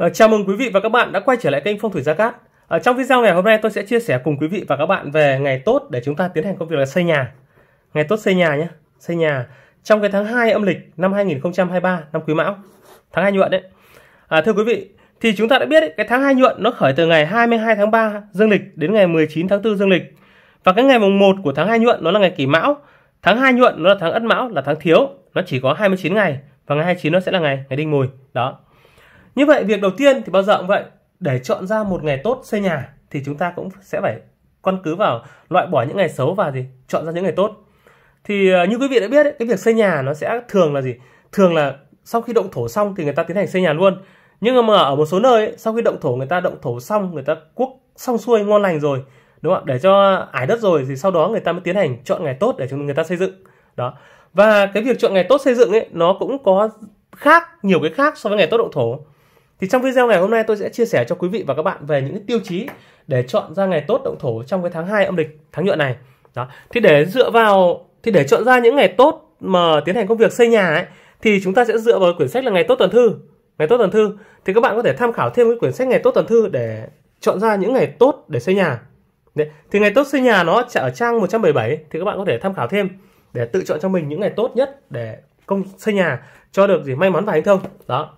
Ờ, chào mừng quý vị và các bạn đã quay trở lại kênh Phong thủy Gia Cát. Ở ờ, trong video ngày hôm nay tôi sẽ chia sẻ cùng quý vị và các bạn về ngày tốt để chúng ta tiến hành công việc là xây nhà. Ngày tốt xây nhà nhé, xây nhà trong cái tháng 2 âm lịch năm 2023 năm Quý Mão, tháng 2 nhuận đấy. À, thưa quý vị, thì chúng ta đã biết ấy, cái tháng 2 nhuận nó khởi từ ngày 22 tháng 3 dương lịch đến ngày 19 tháng 4 dương lịch. Và cái ngày mùng 1 của tháng 2 nhuận nó là ngày kỷ Mão, tháng 2 nhuận nó là tháng Ất Mão là tháng thiếu, nó chỉ có 29 ngày và ngày 29 nó sẽ là ngày ngày Đinh Mùi. Đó. Như vậy việc đầu tiên thì bao giờ cũng vậy, để chọn ra một ngày tốt xây nhà thì chúng ta cũng sẽ phải căn cứ vào loại bỏ những ngày xấu và gì chọn ra những ngày tốt. Thì ờ, như quý vị đã biết ấy, cái việc xây nhà nó sẽ thường là gì? Thường là sau khi động thổ xong thì người ta tiến hành xây nhà luôn. Nhưng mà ở một số nơi ấy, sau khi động thổ người ta động thổ xong, người ta cuốc xong xuôi ngon lành rồi, đúng không Để cho ải đất rồi thì sau đó người ta mới tiến hành chọn ngày tốt để cho người ta xây dựng. Đó. Và cái việc chọn ngày tốt xây dựng ấy nó cũng có khác nhiều cái khác so với ngày tốt động thổ thì trong video ngày hôm nay tôi sẽ chia sẻ cho quý vị và các bạn về những tiêu chí để chọn ra ngày tốt động thổ trong cái tháng 2 âm lịch tháng nhuận này. Đó. Thì để dựa vào thì để chọn ra những ngày tốt mà tiến hành công việc xây nhà ấy thì chúng ta sẽ dựa vào quyển sách là ngày tốt tuần thư. Ngày tốt tuần thư thì các bạn có thể tham khảo thêm cái quyển sách ngày tốt tuần thư để chọn ra những ngày tốt để xây nhà. Đấy. Thì ngày tốt xây nhà nó ở trang 177 thì các bạn có thể tham khảo thêm để tự chọn cho mình những ngày tốt nhất để công xây nhà cho được gì may mắn và thành công. Đó.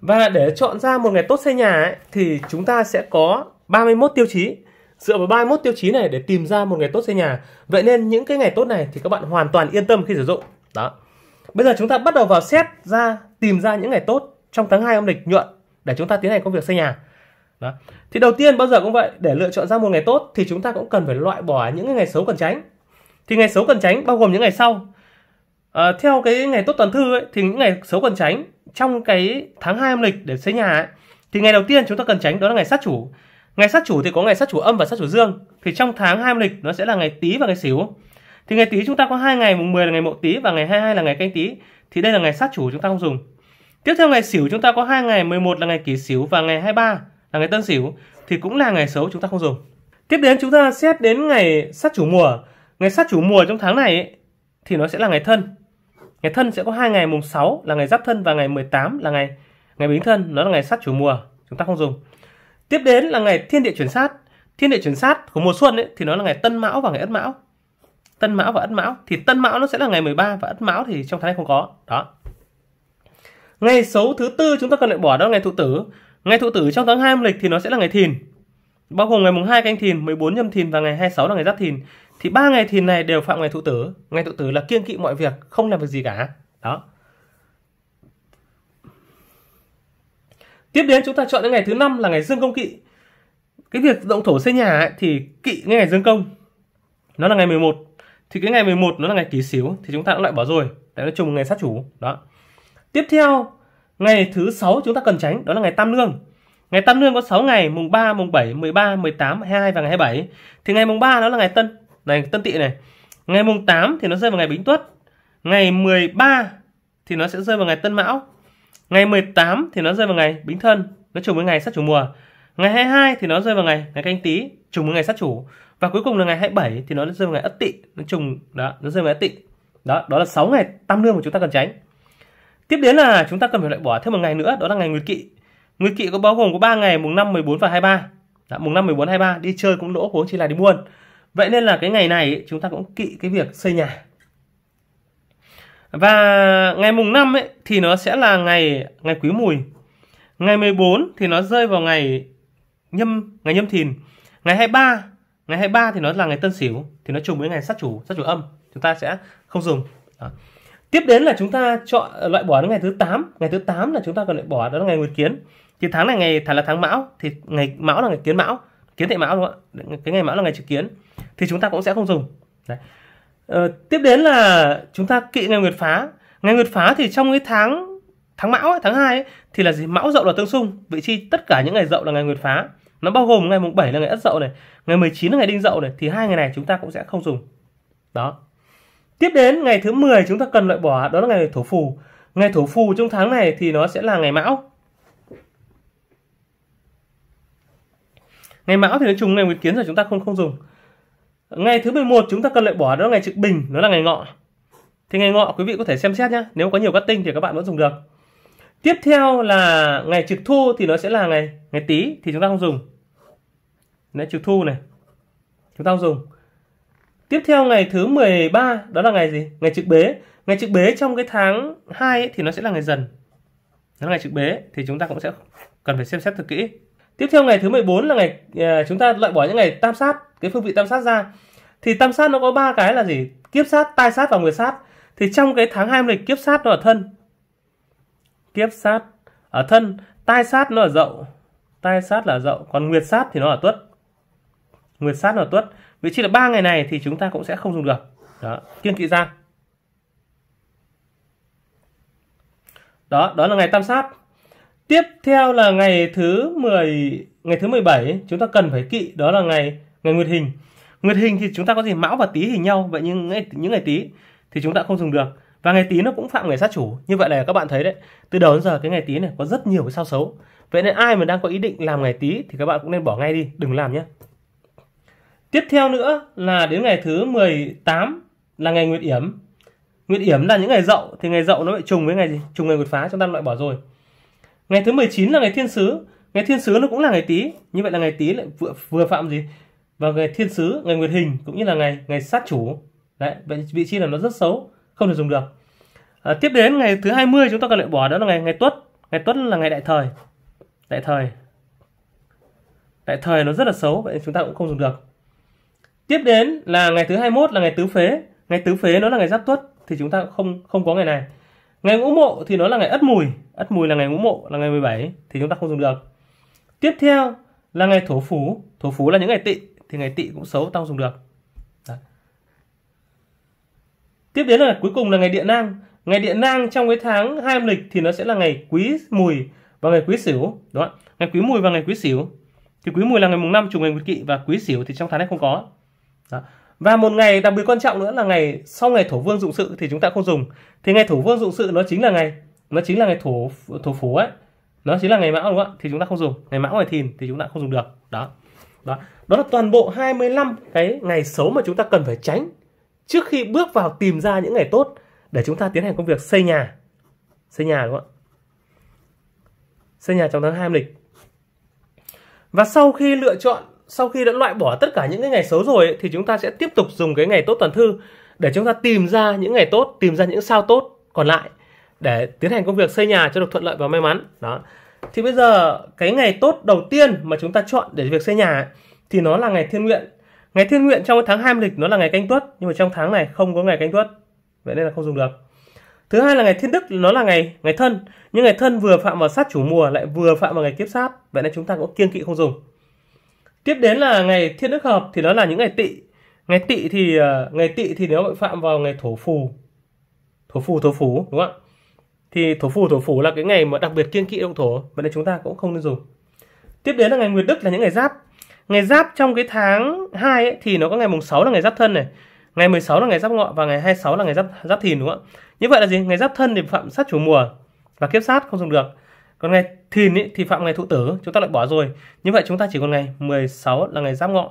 Và để chọn ra một ngày tốt xây nhà ấy, thì chúng ta sẽ có 31 tiêu chí. Dựa vào 31 tiêu chí này để tìm ra một ngày tốt xây nhà. Vậy nên những cái ngày tốt này thì các bạn hoàn toàn yên tâm khi sử dụng. Đó. Bây giờ chúng ta bắt đầu vào xét ra tìm ra những ngày tốt trong tháng 2 âm lịch nhuận để chúng ta tiến hành công việc xây nhà. Đó. Thì đầu tiên bao giờ cũng vậy, để lựa chọn ra một ngày tốt thì chúng ta cũng cần phải loại bỏ những ngày xấu cần tránh. Thì ngày xấu cần tránh bao gồm những ngày sau. À, theo cái ngày tốt toàn thư ấy, thì những ngày xấu cần tránh trong cái tháng 2 âm lịch để xây nhà ấy, thì ngày đầu tiên chúng ta cần tránh đó là ngày sát chủ. Ngày sát chủ thì có ngày sát chủ âm và sát chủ dương. Thì trong tháng 2 âm lịch nó sẽ là ngày Tý và ngày Sửu. Thì ngày Tý chúng ta có hai ngày, mùng 10 là ngày Mậu Tý và ngày 22 là ngày Canh Tý. Thì đây là ngày sát chủ chúng ta không dùng. Tiếp theo ngày Sửu chúng ta có hai ngày, 11 là ngày Kỷ Sửu và ngày 23 là ngày Tân Sửu thì cũng là ngày xấu chúng ta không dùng. Tiếp đến chúng ta xét đến ngày sát chủ mùa. Ngày sát chủ mùa trong tháng này ấy, thì nó sẽ là ngày thân. Ngày thân sẽ có hai ngày mùng 6 là ngày giáp thân và ngày 18 là ngày ngày bính thân, nó là ngày sát chủ mùa, chúng ta không dùng. Tiếp đến là ngày thiên địa chuyển sát. Thiên địa chuyển sát của mùa xuân ấy, thì nó là ngày tân mão và ngày ất mão. Tân mão và ất mão thì tân mão nó sẽ là ngày 13 và ất mão thì trong tháng này không có. Đó. Ngày xấu thứ tư chúng ta cần loại bỏ đó là ngày thụ tử. Ngày thụ tử trong tháng 2 âm lịch thì nó sẽ là ngày thìn. Bao gồm ngày mùng 2 canh thìn, 14 nhâm thìn và ngày 26 là ngày giáp thìn thì ba ngày thìn này đều phạm ngày thụ tử ngày thụ tử là kiêng kỵ mọi việc không làm việc gì cả đó tiếp đến chúng ta chọn đến ngày thứ năm là ngày dương công kỵ cái việc động thổ xây nhà ấy, thì kỵ ngày dương công nó là ngày 11 thì cái ngày 11 nó là ngày kỷ xíu thì chúng ta đã loại bỏ rồi tại nó trùng ngày sát chủ đó tiếp theo ngày thứ sáu chúng ta cần tránh đó là ngày tam lương ngày tam lương có 6 ngày mùng 3 mùng 7 13 18 22 và ngày 27 thì ngày mùng 3 đó là ngày tân này tân tỵ này ngày mùng 8 thì nó rơi vào ngày bính tuất ngày 13 thì nó sẽ rơi vào ngày tân mão ngày 18 thì nó rơi vào ngày bính thân nó trùng với ngày sát chủ mùa ngày 22 thì nó rơi vào ngày ngày canh tý trùng với ngày sát chủ và cuối cùng là ngày 27 thì nó rơi vào ngày ất tỵ nó trùng đó nó rơi vào ất tỵ đó đó là 6 ngày tam lương mà chúng ta cần tránh tiếp đến là chúng ta cần phải loại bỏ thêm một ngày nữa đó là ngày nguyệt kỵ nguyệt kỵ có bao gồm có 3 ngày mùng 5 14 và 23 đó, mùng 5 14 23 đi chơi cũng lỗ huống chỉ là đi buôn Vậy nên là cái ngày này chúng ta cũng kỵ cái việc xây nhà. Và ngày mùng 5 ấy, thì nó sẽ là ngày ngày quý mùi. Ngày 14 thì nó rơi vào ngày nhâm ngày nhâm thìn. Ngày 23, ngày 23 thì nó là ngày tân sửu thì nó trùng với ngày sát chủ, sát chủ âm. Chúng ta sẽ không dùng. Đó. Tiếp đến là chúng ta chọn loại bỏ đến ngày thứ 8, ngày thứ 8 là chúng ta cần loại bỏ đó là ngày nguyệt kiến. Thì tháng này ngày thả là tháng Mão thì ngày Mão là ngày kiến Mão kiến thị mão luôn ạ cái ngày mão là ngày trực kiến thì chúng ta cũng sẽ không dùng Đấy. Ờ, tiếp đến là chúng ta kỵ ngày nguyệt phá ngày nguyệt phá thì trong cái tháng tháng mão ấy, tháng 2 ấy, thì là gì mão dậu là tương xung vị trí tất cả những ngày dậu là ngày nguyệt phá nó bao gồm ngày mùng 7 là ngày ất dậu này ngày 19 là ngày đinh dậu này thì hai ngày này chúng ta cũng sẽ không dùng đó tiếp đến ngày thứ 10 chúng ta cần loại bỏ đó là ngày thổ phù ngày thổ phù trong tháng này thì nó sẽ là ngày mão ngày mão thì nó trùng ngày nguyệt kiến rồi chúng ta không không dùng ngày thứ 11 chúng ta cần lại bỏ đó ngày trực bình nó là ngày ngọ thì ngày ngọ quý vị có thể xem xét nhé nếu có nhiều cát tinh thì các bạn vẫn dùng được tiếp theo là ngày trực thu thì nó sẽ là ngày ngày tý thì chúng ta không dùng ngày trực thu này chúng ta không dùng tiếp theo ngày thứ 13 đó là ngày gì ngày trực bế ngày trực bế trong cái tháng 2 ấy, thì nó sẽ là ngày dần đó là ngày trực bế thì chúng ta cũng sẽ cần phải xem xét thật kỹ Tiếp theo ngày thứ 14 là ngày à, chúng ta loại bỏ những ngày tam sát, cái phương vị tam sát ra. Thì tam sát nó có ba cái là gì? Kiếp sát, tai sát và nguyệt sát. Thì trong cái tháng 2 lịch kiếp sát nó ở thân. Kiếp sát ở thân, tai sát nó ở dậu. Tai sát là dậu, còn nguyệt sát thì nó ở tuất. Nguyệt sát nó ở tuất. Vì chỉ là ba ngày này thì chúng ta cũng sẽ không dùng được. Đó, kiêng kỵ ra. Đó, đó là ngày tam sát. Tiếp theo là ngày thứ 10 ngày thứ 17 chúng ta cần phải kỵ đó là ngày ngày nguyệt hình. Nguyệt hình thì chúng ta có gì mão và tý hình nhau vậy nhưng ngày, những ngày tý thì chúng ta không dùng được. Và ngày tý nó cũng phạm ngày sát chủ. Như vậy là các bạn thấy đấy, từ đầu đến giờ cái ngày tý này có rất nhiều cái sao xấu. Vậy nên ai mà đang có ý định làm ngày tý thì các bạn cũng nên bỏ ngay đi, đừng làm nhé. Tiếp theo nữa là đến ngày thứ 18 là ngày nguyệt yểm. Nguyệt yểm là những ngày dậu thì ngày dậu nó lại trùng với ngày gì? Trùng ngày nguyệt phá chúng ta loại bỏ rồi ngày thứ 19 là ngày thiên sứ ngày thiên sứ nó cũng là ngày tý như vậy là ngày tý lại vừa, vừa phạm gì và ngày thiên sứ ngày nguyệt hình cũng như là ngày ngày sát chủ đấy vậy vị trí là nó rất xấu không thể dùng được à, tiếp đến ngày thứ 20 chúng ta cần loại bỏ đó là ngày ngày tuất ngày tuất là ngày đại thời đại thời đại thời nó rất là xấu vậy chúng ta cũng không dùng được tiếp đến là ngày thứ 21 là ngày tứ phế ngày tứ phế nó là ngày giáp tuất thì chúng ta cũng không không có ngày này Ngày ngũ mộ thì nó là ngày ất mùi, ất mùi là ngày ngũ mộ là ngày 17 thì chúng ta không dùng được. Tiếp theo là ngày thổ phú, thổ phú là những ngày tị, thì ngày tị cũng xấu ta không dùng được. Đấy. Tiếp đến là cuối cùng là ngày địa nang. Ngày địa nang trong cái tháng hai âm lịch thì nó sẽ là ngày quý mùi và ngày quý sửu, đúng không? Ngày quý mùi và ngày quý sửu. Thì quý mùi là ngày mùng 5 trùng ngày quý kỵ và quý sửu thì trong tháng này không có. Đó. Và một ngày đặc biệt quan trọng nữa là ngày sau ngày thổ vương dụng sự thì chúng ta không dùng. Thì ngày thổ vương dụng sự nó chính là ngày nó chính là ngày thổ thổ phú ấy. Nó chính là ngày mão đúng không ạ? Thì chúng ta không dùng. Ngày mão ngày thìn thì chúng ta không dùng được. Đó. Đó. Đó là toàn bộ 25 cái ngày xấu mà chúng ta cần phải tránh trước khi bước vào tìm ra những ngày tốt để chúng ta tiến hành công việc xây nhà. Xây nhà đúng không ạ? Xây nhà trong tháng 2 âm lịch. Và sau khi lựa chọn sau khi đã loại bỏ tất cả những cái ngày xấu rồi thì chúng ta sẽ tiếp tục dùng cái ngày tốt toàn thư để chúng ta tìm ra những ngày tốt, tìm ra những sao tốt còn lại để tiến hành công việc xây nhà cho được thuận lợi và may mắn. Đó. Thì bây giờ cái ngày tốt đầu tiên mà chúng ta chọn để việc xây nhà ấy, thì nó là ngày thiên nguyện. Ngày thiên nguyện trong tháng 20 lịch nó là ngày canh tuất nhưng mà trong tháng này không có ngày canh tuất. Vậy nên là không dùng được. Thứ hai là ngày thiên đức nó là ngày ngày thân, nhưng ngày thân vừa phạm vào sát chủ mùa lại vừa phạm vào ngày kiếp sát, vậy nên chúng ta cũng kiêng kỵ không dùng tiếp đến là ngày thiên đức hợp thì nó là những ngày tị ngày tị thì ờ, ngày tị thì nếu tội phạm vào ngày thổ phù thổ phù thổ phù đúng không thì thổ phù thổ phù là cái ngày mà đặc biệt kiên kỵ động thổ vậy nên chúng ta cũng không nên dùng tiếp đến là ngày nguyệt đức là những ngày giáp ngày giáp trong cái tháng 2 ấy, thì nó có ngày mùng 6 là ngày giáp thân này ngày 16 là ngày giáp ngọ và ngày 26 là ngày giáp giáp thìn đúng không ạ như vậy là gì ngày giáp thân thì phạm sát chủ mùa và kiếp sát không dùng được còn ngày thìn ý, thì phạm ngày thụ tử chúng ta lại bỏ rồi như vậy chúng ta chỉ còn ngày 16 là ngày giáp ngọ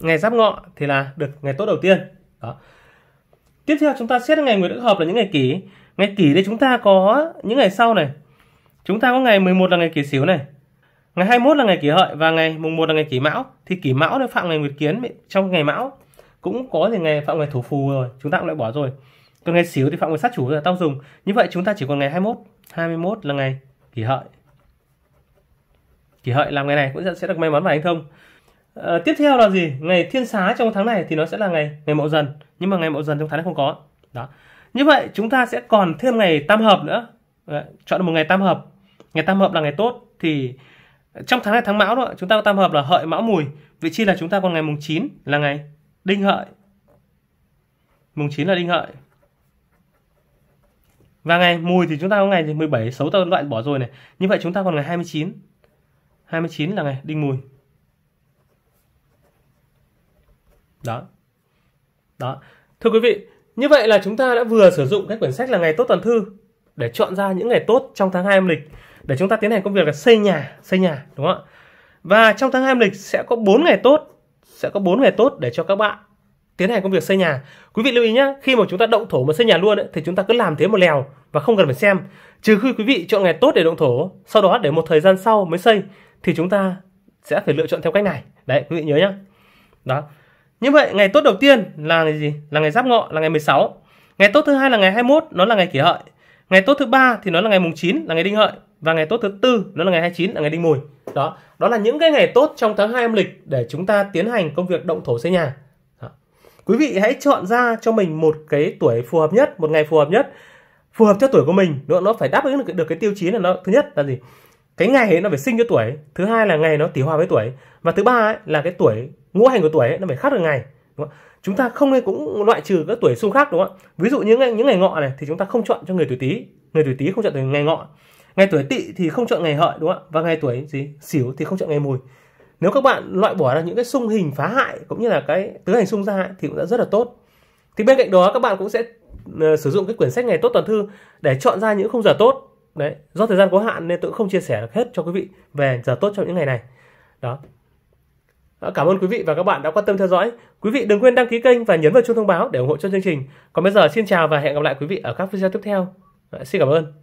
ngày giáp ngọ thì là được ngày tốt đầu tiên đó tiếp theo chúng ta xét ngày người đức hợp là những ngày kỷ ngày kỷ đây chúng ta có những ngày sau này chúng ta có ngày 11 là ngày kỷ xíu này ngày 21 là ngày kỷ hợi và ngày mùng 1 là ngày kỷ mão thì kỷ mão là phạm ngày nguyệt kiến trong ngày mão cũng có thì ngày phạm ngày thủ phù rồi chúng ta cũng lại bỏ rồi còn ngày xíu thì phạm nguyệt sát chủ là tao dùng. Như vậy chúng ta chỉ còn ngày 21, 21 là ngày kỷ hợi. Kỷ hợi làm ngày này cũng sẽ được may mắn và anh thông. À, tiếp theo là gì? Ngày thiên xá trong tháng này thì nó sẽ là ngày ngày mậu dần, nhưng mà ngày mậu dần trong tháng này không có. Đó. Như vậy chúng ta sẽ còn thêm ngày tam hợp nữa. Đấy, ờ, chọn một ngày tam hợp. Ngày tam hợp là ngày tốt thì trong tháng này tháng mão đó, chúng ta có tam hợp là hợi mão mùi. Vị trí là chúng ta còn ngày mùng 9 là ngày đinh hợi. Mùng 9 là đinh hợi. Và ngày mùi thì chúng ta có ngày gì? 17 xấu ta loại bỏ rồi này. Như vậy chúng ta còn ngày 29. 29 là ngày đinh mùi. Đó. Đó. Thưa quý vị, như vậy là chúng ta đã vừa sử dụng cái quyển sách là ngày tốt tuần thư để chọn ra những ngày tốt trong tháng 2 âm lịch để chúng ta tiến hành công việc là xây nhà, xây nhà đúng không ạ? Và trong tháng 2 âm lịch sẽ có 4 ngày tốt, sẽ có 4 ngày tốt để cho các bạn tiến hành công việc xây nhà quý vị lưu ý nhé khi mà chúng ta động thổ mà xây nhà luôn ấy, thì chúng ta cứ làm thế một lèo và không cần phải xem trừ khi quý vị chọn ngày tốt để động thổ sau đó để một thời gian sau mới xây thì chúng ta sẽ phải lựa chọn theo cách này đấy quý vị nhớ nhé đó như vậy ngày tốt đầu tiên là ngày gì là ngày giáp ngọ là ngày 16 ngày tốt thứ hai là ngày 21 nó là ngày kỷ hợi ngày tốt thứ ba thì nó là ngày mùng 9 là ngày đinh hợi và ngày tốt thứ tư nó là ngày 29 là ngày đinh mùi đó đó là những cái ngày tốt trong tháng 2 âm lịch để chúng ta tiến hành công việc động thổ xây nhà Quý vị hãy chọn ra cho mình một cái tuổi phù hợp nhất, một ngày phù hợp nhất, phù hợp cho tuổi của mình. Nó nó phải đáp ứng được, được cái tiêu chí là nó thứ nhất là gì? Cái ngày ấy nó phải sinh cho tuổi, thứ hai là ngày nó tỷ hòa với tuổi và thứ ba ấy, là cái tuổi ngũ hành của tuổi ấy, nó phải khác được ngày. Đúng không? Chúng ta không nên cũng loại trừ các tuổi xung khắc đúng không Ví dụ như những ngày ngọ này thì chúng ta không chọn cho người tuổi tý, người tuổi tý không chọn tuổi ngày ngọ. Ngày tuổi tỵ thì không chọn ngày hợi đúng không ạ? Và ngày tuổi gì? Sửu thì không chọn ngày mùi nếu các bạn loại bỏ ra những cái xung hình phá hại cũng như là cái tứ hành xung gia hại thì cũng đã rất là tốt thì bên cạnh đó các bạn cũng sẽ ờ, sử dụng cái quyển sách ngày tốt toàn thư để chọn ra những khung giờ tốt đấy do thời gian có hạn nên tôi cũng không chia sẻ được hết cho quý vị về giờ tốt trong những ngày này đó ờ, cảm ơn quý vị và các bạn đã quan tâm theo dõi quý vị đừng quên đăng ký kênh và nhấn vào chuông thông báo để ủng hộ cho chương trình còn bây giờ xin chào và hẹn gặp lại quý vị ở các video tiếp theo ờ, xin cảm ơn